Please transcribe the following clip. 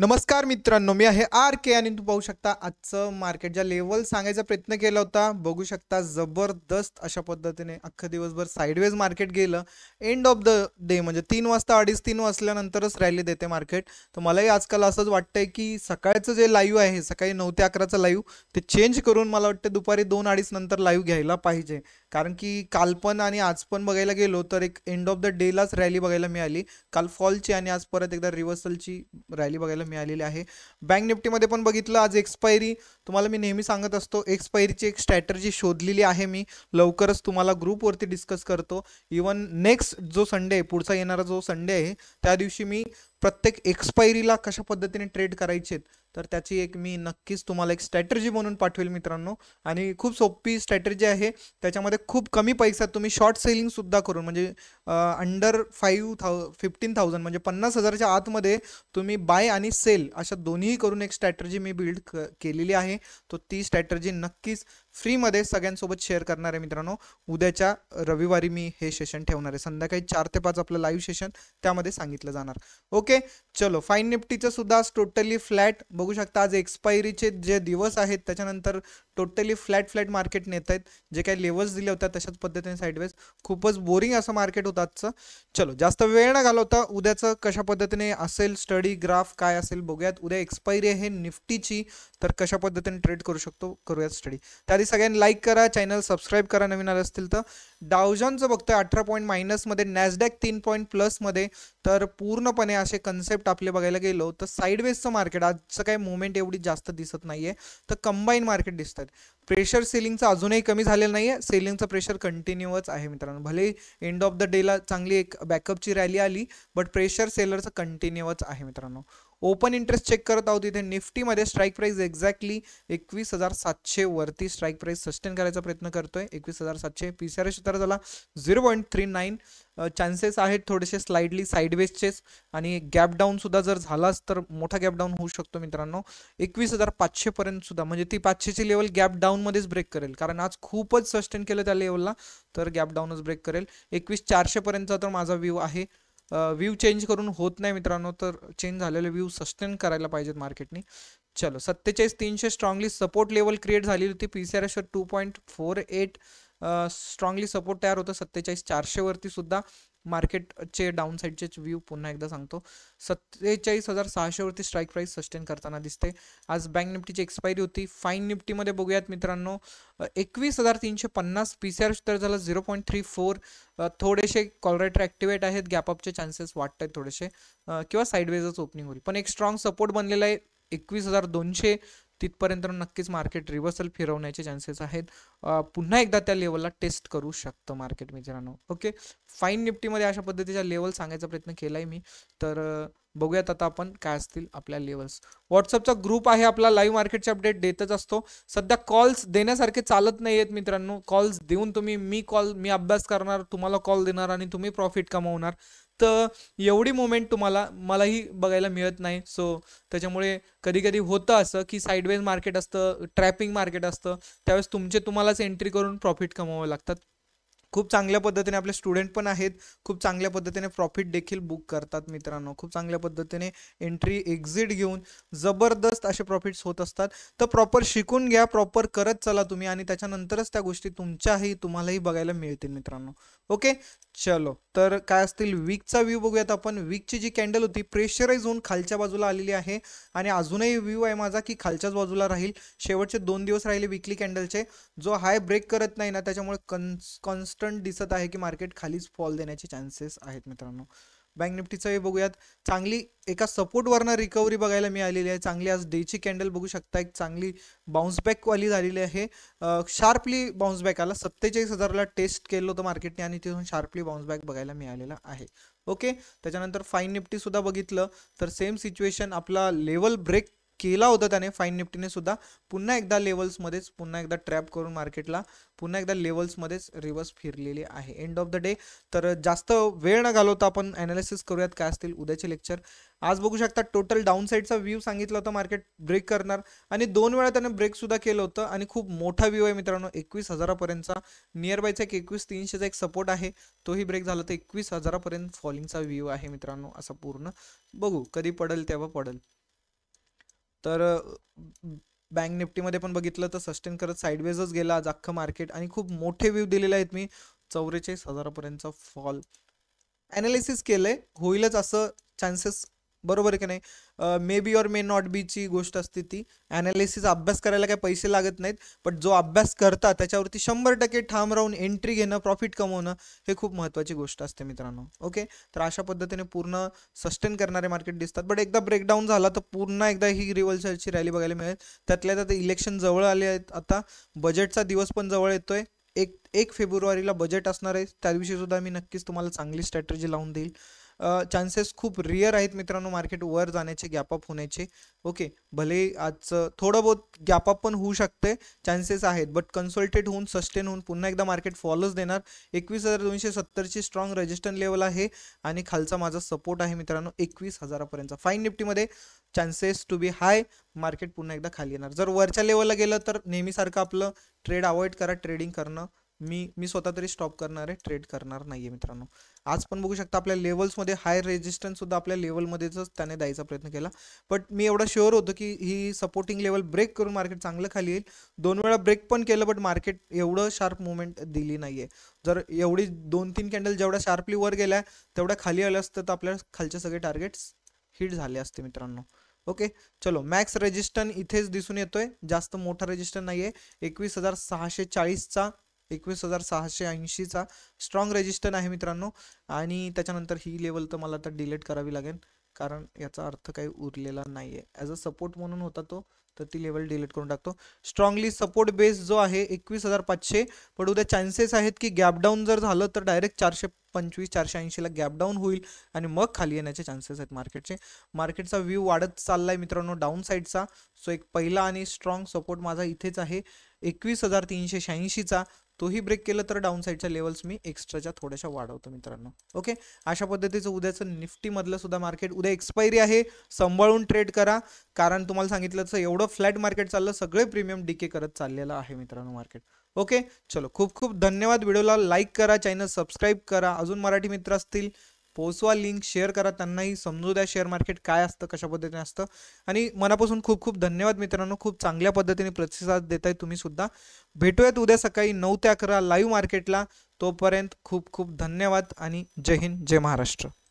नमस्कार मित्रांनो मी आहे आर के आणि तू पाहू शकता आजचं मार्केट ज्या लेवल सांगायचा प्रयत्न केला होता बघू शकता जबरदस्त अशा पद्धतीने अख्खं दिवसभर साईडवेज मार्केट गेलं एंड ऑफ द डे म्हणजे तीन वाजता अडीच तीन वाजल्यानंतरच रॅली देते मार्केट तर मलाही आजकाल असंच वाटतंय की सकाळचं जे लाईव्ह आहे सकाळी नऊ ते अकराचं लाईव्ह ते चेंज करून मला वाटतं दुपारी दोन अडीच नंतर लाईव्ह घ्यायला पाहिजे कारण की काल पण आणि आज पण बघायला गेलो तर एक एंड ऑफ द डेलाच रॅली बघायला मिळाली काल फॉलची आणि आज परत एकदा रिव्हर्सलची रॅली बघायला मिळालेली आहे बँक निफ्टीमध्ये पण बघितलं आज एक्सपायरी तुम्हाला मी नेहमी सांगत असतो एक्सपायरीची एक स्ट्रॅटर्जी शोधलेली आहे मी लवकरच तुम्हाला ग्रुपवरती डिस्कस करतो इवन नेक्स्ट जो संडे आहे पुढचा येणारा जो संडे आहे त्या दिवशी मी प्रत्येक एक्सपायरीला कशा पद्धतीने ट्रेड करायचे तर त्याची एक मी नक्कीच तुम्हाला एक स्ट्रॅटर्जी म्हणून पाठवेल मित्रांनो आणि खूप सोपी स्ट्रॅटर्जी आहे त्याच्यामध्ये खूप कमी पैशात तुम्ही शॉर्ट सेलिंगसुद्धा करून म्हणजे under five thou fifteen thousand म्हणजे पन्नास हजारच्या आतमध्ये तुम्ही बाय आणि सेल अशा दोन्ही करून एक स्ट्रॅटर्जी मी बिल्ड क केलेली आहे तो ती स्ट्रॅटर्जी नक्कीच फ्रीमध्ये सगळ्यांसोबत शेअर करणार आहे मित्रांनो उद्याच्या रविवारी मी हे सेशन ठेवणार आहे संध्याकाळी चार ते पाच आपलं लाईव्ह सेशन त्यामध्ये सांगितलं जाणार ओके चलो फाईन निफ्टीचं सुद्धा आज टोटली फ्लॅट बघू शकता आज एक्सपायरीचे जे दिवस आहेत त्याच्यानंतर टोटली फ्लॅट फ्लॅट मार्केट नेत आहेत जे काही लेवल्स दिले होते तशाच पद्धतीने साईडवेज खूपच बोरिंग असं मार्केट होतं आजचं चलो जास्त वेळ न घालवता उद्याचं कशा पद्धतीने असेल स्टडी ग्राफ काय असेल बघूयात उद्या एक्सपायरी आहे निफ्टीची तर कशा पद्धतीने ट्रेड करू शकतो करूयात स्टडी त्या आधी सगळ्यांनी लाईक करा चॅनल सबस्क्राईब करा नवीन आले असतील तर डावजॉनचं बघतोय अठरा पॉईंट मायनसमध्ये नॅसडॅक तीन पॉईंट प्लसमध्ये तर पूर्णपणे असे कन्सेप्ट आपले बघायला गेलो तर साईडवेजचं मार्केट आजचं काही मुवमेंट एवढी जास्त दिसत नाही आहे तर कंबाईन मार्केट दिसत आहेत प्रेशर सेलिंगचं अजूनही कमी झालेलं नाही आहे सेलिंगचं प्रेशर कंटिन्यूअच आहे मित्रांनो भले एंड ऑफ द डेला चांगली एक बॅकअपची रॅली आली बट प्रेशर सेलरचं कंटिन्यूअच आहे मित्रांनो ओपन इंटरेस्ट चेक करत आहोत इथे निफ्टीमध्ये स्ट्राईक प्राईस एक्झॅक्टली एकवीस हजार सातशे वरती स्ट्राईक प्राईस सस्टेन करायचा प्रयत्न करतोय एकवीस हजार सातशे पी सी आर झाला zero point three nine chances आहेत थोडेसे स्लाइडली साईडवेजचेच आणि गॅप डाऊन सुद्धा जर झालाच तर मोठा गॅप डाऊन होऊ शकतो मित्रांनो एकवीस हजार पाचशे पर्यंत सुद्धा म्हणजे ती पाचशेची लेवल गॅप डाऊन मध्येच ब्रेक करेल कारण आज खूपच सस्टेन केलं त्या लेवलला तर गॅप डाऊनच ब्रेक करेल एकवीस चारशे पर्यंतचा तर माझा व्ह्यू आहे व्ह्यू चेंज करून होत नाही मित्रांनो तर चेंज झालेले व्ह्यू सस्टेन करायला पाहिजेत मार्केटनी चलो सत्तेचाळीस तीनशे स्ट्रॉंगली सपोर्ट लेवल क्रिएट झाली होती P C R two point four eight strongly support तयार होता सत्तेचाळीस चारशेवरती वरती सुद्धा मार्केटचे डाऊन साईडचे व्ह्यू पुन्हा एकदा सांगतो सत्तेचाळीस हजार सहाशेवरती स्ट्राईक प्राईस सस्टेन करताना दिसते आज बँक निफ्टीची एक्सपायरी होती फाईन निफ्टीमध्ये बघूयात मित्रांनो एकवीस हजार तीनशे पन्नास पी सी आर तर झालं झिरो पॉईंट थ्री फोर थोडेसे कॉलरायटर ॲक्टिवेट आहेत गॅपअपचे चान्सेस वाटत आहेत थोडेसे किंवा साईडवेजच ओपनिंग होईल पण एक स्ट्रॉंग सपोर्ट बनलेला आहे एकवीस हजार दोनशे तिथपर्यंत नक्कीच मार्केट रिव्हर्सल फिरवण्याचे चान्सेस आहेत पुन्हा एकदा त्या लेवलला टेस्ट करू शकतं मार्केट मित्रांनो ओके फाईन निफ्टीमध्ये अशा पद्धतीच्या लेवल सांगायचा प्रयत्न केलाय मी तर बघूयात आता आपण काय असतील आपल्या लेवल्स व्हॉट्सअपचा ग्रुप आहे आपला लाईव्ह मार्केटचे अपडेट देतच असतो सध्या कॉल्स देण्यासारखे चालत नाही आहेत मित्रांनो कॉल्स देऊन तुम्ही मी कॉल मी अभ्यास करणार तुम्हाला कॉल देणार आणि तुम्ही प्रॉफिट कमावणार तर एवढी मोमेंट तुम्हाला मलाही बघायला मिळत नाही सो त्याच्यामुळे कधी कधी होतं असं की साईडवेज मार्केट असतं ट्रॅपिंग मार्केट असतं त्यावेळेस तुमचे तुम्हालाच एंट्री करून प्रॉफिट कमावावं लागतात खूप चांगल्या पद्धतीने आपले स्टुडंट पण आहेत खूप चांगल्या पद्धतीने प्रॉफिट देखील बुक करतात मित्रांनो खूप चांगल्या पद्धतीने एंट्री एक्झिट घेऊन जबरदस्त असे प्रॉफिट्स होत असतात तर प्रॉपर शिकून घ्या प्रॉपर करत चला तुम्ही आणि त्याच्यानंतरच त्या गोष्टी तुमच्याही तुम्हालाही बघायला मिळतील मित्रांनो ओके चलो तर काय असतील वीकचा व्ह्यू बघूयात आपण वीकची जी कॅन्डल होती प्रेशराईज होऊन खालच्या बाजूला आलेली आहे आणि अजूनही व्ह्यू आहे माझा की खालच्याच बाजूला राहील शेवटचे दोन दिवस राहिले वीकली कॅन्डलचे जो हाय ब्रेक करत नाही ना त्याच्यामुळे कन्स कॉन्स्ट कन्सिस्टंट दिसत आहे की मार्केट खालीच फॉल देण्याचे चान्सेस आहेत मित्रांनो बँक निफ्टीचं हे बघूयात चांगली एका सपोर्टवरनं रिकव्हरी बघायला मिळालेली आहे चांगली आज डेची कॅन्डल बघू शकता एक चांगली बाउन्सबॅकवाली झालेली आहे शार्पली बॅक आला सत्तेचाळीस हजारला टेस्ट केलं होतं मार्केटने आणि तिथून शार्पली बॅक बघायला मिळालेला आहे ओके त्याच्यानंतर फाईन निफ्टीसुद्धा बघितलं तर सेम सिच्युएशन आपला लेवल ब्रेक केला होता त्याने फाईन निफ्टीने सुद्धा पुन्हा एकदा लेवल्समध्येच पुन्हा एकदा ट्रॅप करून मार्केटला पुन्हा एकदा लेवल्समध्येच रिव्हर्स फिरलेली आहे एंड ऑफ द डे तर जास्त वेळ न घालवता आपण अनालिसिस करूयात काय असतील उद्याचे लेक्चर आज बघू शकता टोटल डाऊन साईडचा व्ह्यू सांगितला होता मार्केट ब्रेक करणार आणि दोन वेळा त्याने ब्रेक सुद्धा केलं होतं आणि खूप मोठा व्ह्यू आहे मित्रांनो एकवीस हजारापर्यंतचा नियर बायचा एक एकवीस तीनशेचा एक सपोर्ट आहे तोही ब्रेक झाला तर एकवीस हजारापर्यंत फॉलिंगचा व्ह्यू आहे मित्रांनो असं पूर्ण बघू कधी पडेल तेव्हा पडेल तर बँक निफ्टीमध्ये पण बघितलं तर सस्टेन करत साईडवेजच गेला आज अख्खं मार्केट आणि खूप मोठे व्ह्यू दिलेले आहेत मी चौवेचाळीस हजारापर्यंतचा फॉल ॲनालिसिस केलं आहे होईलच असं चान्सेस बरोबर आहे की नाही may be or may not बीची गोष्ट असते ती ॲनालिसिस अभ्यास करायला काही पैसे लागत नाहीत बट जो अभ्यास करता त्याच्यावरती शंभर टक्के ठाम राहून एंट्री घेणं प्रॉफिट कमवणं हे खूप महत्त्वाची गोष्ट असते मित्रांनो ओके तर अशा पद्धतीने पूर्ण सस्टेन करणारे मार्केट दिसतात बट एकदा ब्रेकडाऊन झाला तर पूर्ण एकदा ही रिव्हर्सलची रॅली बघायला मिळेल त्यातल्या त्यात इलेक्शन जवळ आले आहेत आता बजेटचा दिवस पण जवळ येतोय एक एक फेब्रुवारीला बजेट असणार आहे त्या दिवशी सुद्धा मी नक्कीच तुम्हाला चांगली स्ट्रॅटर्जी लावून देईल चान्सेस खूप रिअर आहेत मित्रांनो मार्केट वर जाण्याचे गॅपअप होण्याचे ओके भले आज थोडं बहुत गॅपअप पण होऊ शकते चान्सेस आहेत बट कन्सल्टेट होऊन सस्टेन होऊन पुन्हा एकदा मार्केट फॉलोच देणार एकवीस हजार दोनशे सत्तरची स्ट्रॉंग रजिस्टन लेवल आहे आणि खालचा माझा सपोर्ट आहे मित्रांनो एकवीस हजारापर्यंत फाईन निफ्टीमध्ये chances to be high market पुन्हा एकदा खाली येणार जर वरच्या लेवलला गेलं तर नेहमीसारखं आपलं ट्रेड अवॉइड करा ट्रेडिंग करणं मी मी स्वतः तरी स्टॉप करणार आहे ट्रेड करणार नाही आहे मित्रांनो आज पण बघू शकता आपल्या लेवल्समध्ये हाय रेजिस्टन्ससुद्धा आपल्या लेवलमध्येच त्याने द्यायचा प्रयत्न केला बट मी एवढा शुअर होतो की ही सपोर्टिंग लेवल ब्रेक करून मार्केट चांगलं खाली येईल दोन वेळा ब्रेक पण केलं बट मार्केट एवढं शार्प मुवमेंट दिली नाही आहे जर एवढी दोन तीन कॅन्डल जेवढ्या शार्पली वर गेल्या तेवढ्या खाली आलं असतं तर आपल्या खालचे सगळे टार्गेट्स हिट झाले असते मित्रांनो ओके चलो मॅक्स रेजिस्टन इथेच दिसून येतोय जास्त मोठा रेजिस्टन नाहीये एकवीस हजार सहाशे चाळीसचा एकवीस हजार सहाशे ऐंशीचा स्ट्रॉंग रेजिस्टन आहे मित्रांनो आणि त्याच्यानंतर ही लेवल तर मला तर डिलीट करावी लागेल कारण याचा अर्थ काही उरलेला नाही आहे ॲज अ सपोर्ट म्हणून होता तो तर ती लेवल डिलीट करून टाकतो स्ट्रॉंगली सपोर्ट बेस जो आहे एकवीस हजार पाचशे पण उद्या चान्सेस आहेत की गॅपडाऊन जर झालं तर डायरेक्ट चारशे पंचवीस चारशे ऐंशीला गॅपडाऊन होईल आणि मग खाली येण्याचे चान्सेस आहेत मार्केटचे मार्केटचा व्ह्यू वाढत चाललाय मित्रांनो डाऊन साईडचा सो एक पहिला आणि स्ट्रॉंग सपोर्ट माझा इथेच आहे एकवीस हजार तीनशे शहाऐंशीचा तोही ब्रेक केलं तर डाऊन साईडच्या लेवल्स मी एक्स्ट्राच्या थोड्याशा वाढवतो मित्रांनो ओके अशा पद्धतीचं उद्याचं मधलं सुद्धा मार्केट उद्या एक्सपायरी आहे सांभाळून ट्रेड करा कारण तुम्हाला सांगितलं तर एवढं फ्लॅट मार्केट चाललं सगळे प्रीमियम डीके करत चाललेलं आहे मित्रांनो मार्केट ओके चलो खूप खूप धन्यवाद व्हिडिओला लाईक करा चॅनल सबस्क्राईब करा अजून मराठी मित्र असतील पोचवा लिंक शेअर करा त्यांनाही समजू द्या शेअर मार्केट काय असतं कशा पद्धतीने असतं आणि मनापासून खूप खूप धन्यवाद मित्रांनो खूप चांगल्या पद्धतीने प्रतिसाद देत आहे तुम्ही सुद्धा भेटूयात उद्या सकाळी नऊ ते अकरा लाईव्ह मार्केटला तोपर्यंत खूप खूप धन्यवाद आणि जय हिंद जय महाराष्ट्र